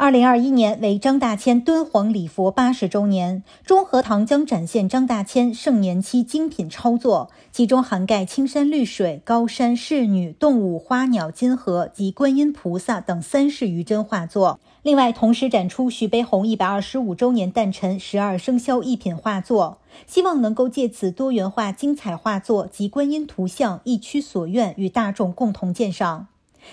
二零二一年为张大千敦煌礼佛八十周年，中和堂将展现张大千盛年期精品超作，其中涵盖青山绿水、高山侍女、动物花鸟、金河及观音菩萨等三十余帧画作。另外，同时展出徐悲鸿一百二十五周年诞辰十二生肖一品画作，希望能够借此多元化精彩画作及观音图像，一曲所愿与大众共同鉴赏。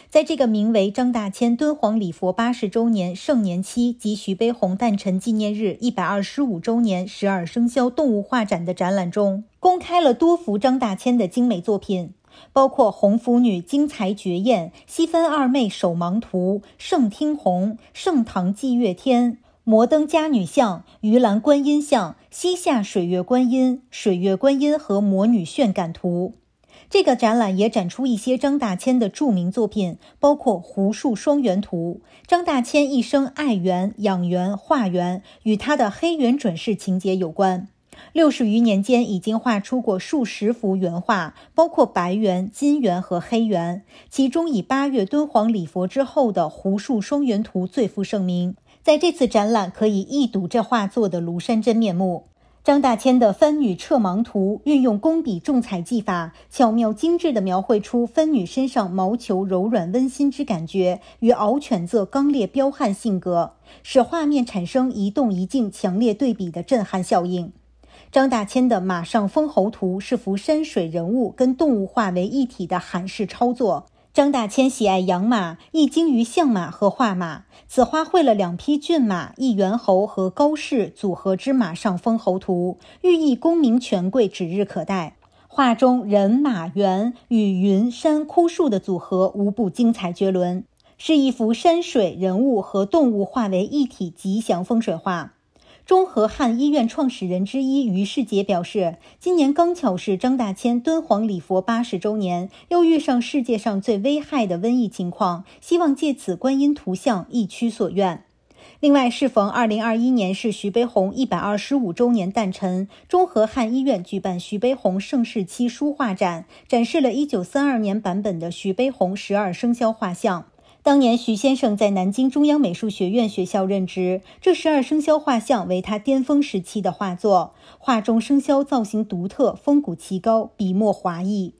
在这个名为“张大千敦煌礼佛八十周年盛年期及徐悲鸿诞辰纪念日一百二十五周年十二生肖动物画展”的展览中，公开了多幅张大千的精美作品，包括《红拂女》《精彩绝艳》《西分二妹手盲图》《盛听红》《盛唐祭月天》《摩登佳女像》《鱼兰观音像》《西夏水月观音》《水月观音》和《魔女炫感图》。这个展览也展出一些张大千的著名作品，包括《胡树双元图》。张大千一生爱猿、养猿、画猿，与他的“黑猿转世”情节有关。六十余年间，已经画出过数十幅原画，包括白猿、金猿和黑猿，其中以八月敦煌礼佛之后的《胡树双元图》最负盛名。在这次展览，可以一睹这画作的庐山真面目。张大千的《番女撤盲图》运用工笔重彩技法，巧妙精致地描绘出番女身上毛球柔软温馨之感觉，与獒犬则刚烈彪悍性格，使画面产生一动一静强烈对比的震撼效应。张大千的《马上封侯图》是幅山水人物跟动物化为一体的韩式操作。张大千喜爱养马，亦精于相马和画马。此花绘了两匹骏马、一猿猴和高适组合之“马上封侯”图，寓意功名权贵指日可待。画中人、马、猿与云山枯树的组合无不精彩绝伦，是一幅山水人物和动物画为一体吉祥风水画。中和汉医院创始人之一于世杰表示，今年刚巧是张大千敦煌礼佛八十周年，又遇上世界上最危害的瘟疫情况，希望借此观音图像一曲所愿。另外，适逢二零二一年是徐悲鸿一百二十五周年诞辰，中和汉医院举办徐悲鸿盛世期书画展，展示了一九三二年版本的徐悲鸿十二生肖画像。当年，徐先生在南京中央美术学院学校任职，这十二生肖画像为他巅峰时期的画作。画中生肖造型独特，风骨奇高，笔墨华逸。